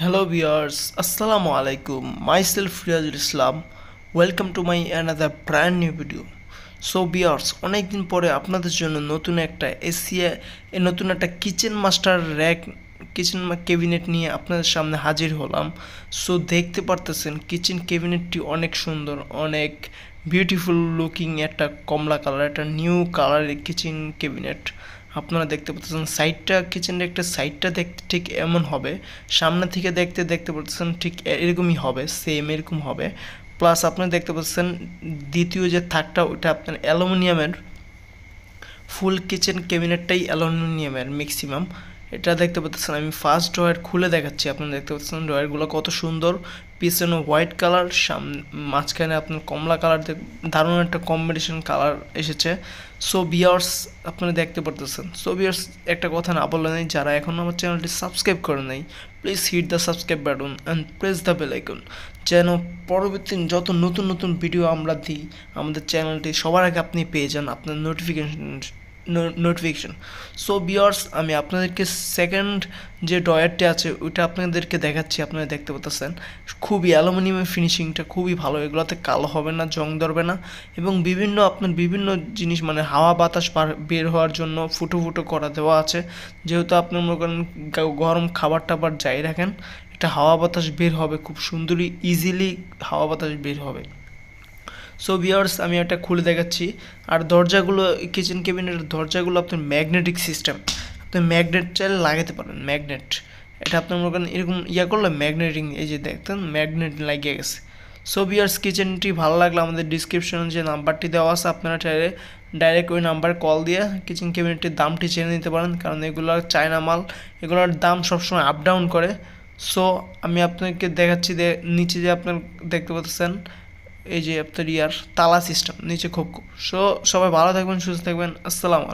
hello viewers আসসালামু আলাইকুম myself Riyazul Islam welcome to my another brand new video so viewers অনেক দিন পরে আপনাদের জন্য নতুন একটা এসিয়া নতুন একটা kitchen master rack kitchen cabinet নিয়ে আপনাদের সামনে হাজির হলাম সো দেখতে পারতেছেন কিচেন ক্যাবিনেটটি অনেক সুন্দর অনেক বিউটিফুল লুকিং একটা কমলা কালার একটা নিউ কালারের কিচেন ক্যাবিনেট আপনারা দেখতে পাচ্ছেন সাইডটা কিচেনের একটা সাইডটা দেখতে ঠিক এমন হবে সামনে থেকে দেখতে দেখতে পাচ্ছেন ঠিক এরকমই হবে সেম এরকম হবে প্লাস আপনি দেখতে পাচ্ছেন দ্বিতীয় যে থাকটা ওটা আপনার অ্যালুমিনিয়ামের ফুল কিচেন ক্যাবিনেটটাই অ্যালুমিনিয়ামের ম্যাক্সিমাম এটা দেখতে পাচ্ছেন আমি ফার্স্ট ড্রয়ার খুলে দেখাচ্ছি আপনারা দেখতে পাচ্ছেন ড্রয়ারগুলো কত সুন্দর পিছনে হোয়াইট কালার সাম মাঝখানে আপনার কমলা কালার দারুণ একটা কম্বিনেশন কালার এসেছে সো বিয়ার্স আপনারা দেখতে পারতেছেন সো বিয়ার্স একটা কথা না বললে নেই যারা এখন আমার চ্যানেলটি সাবস্ক্রাইব করে নেই please hit the subscribe button and press the bell icon যেন পরবর্তী যত নতুন নতুন ভিডিও আমরা দিই আমাদের চ্যানেলটি সবার আগে আপনি পেয়ে যান আপনার নোটিফিকেশন নোটিফিকেশান সো বিয়ার্স আমি আপনাদেরকে সেকেন্ড যে ডয়ারটি আছে ওইটা আপনাদেরকে দেখাচ্ছি আপনারা দেখতে পাচ্ছেন খুবই অ্যালুমিনিয়ামের ফিনিশিংটা খুবই ভালো এগুলোতে কালো হবে না জং ধরবে না এবং বিভিন্ন আপনার বিভিন্ন জিনিস মানে হাওয়া বাতাস বের হওয়ার জন্য ফুটো ফুটো করা দেওয়া আছে যেহেতু আপনি মনে করেন গরম খাবার টাবার যাই রাখেন এটা হাওয়া বাতাস বের হবে খুব সুন্দরই ইজিলি হাওয়া বাতাস বের হবে সো ভিওর্স আমি এটা খুলে দেখাচ্ছি আর দরজাগুলো কিচেন কেবিনের দরজাগুলো আপনার ম্যাগনেটিক সিস্টেম আপনি ম্যাগনেট চাইলে লাগাতে পারেন ম্যাগনেট এটা আপনার মনে করেন এরকম ইয়া করলে ম্যাগনেটিং এই যে দেখতেন ম্যাগনেট লাগিয়ে গেছে সো বিয়ার্স কিচেনটি ভালো লাগলো আমাদের ডিসক্রিপশনে যে নাম্বারটি দেওয়া আছে আপনারা চাইলে ডাইরেক্ট ওই নাম্বারে কল দিয়ে কিচেন ক্যাবিনেটটির দামটি জেনে নিতে পারেন কারণ এগুলো চায়না মাল এগুলোর দাম সবসময় আপ ডাউন করে সো আমি আপনাকে দেখাচ্ছি যে নিচে যে আপনার দেখতে পাচ্ছেন এই যে আপনার ইয়ার তালা সিস্টেম নিচে খুব সো সবাই ভালো থাকবেন সুস্থ থাকবেন আসসালামু আলাইকুম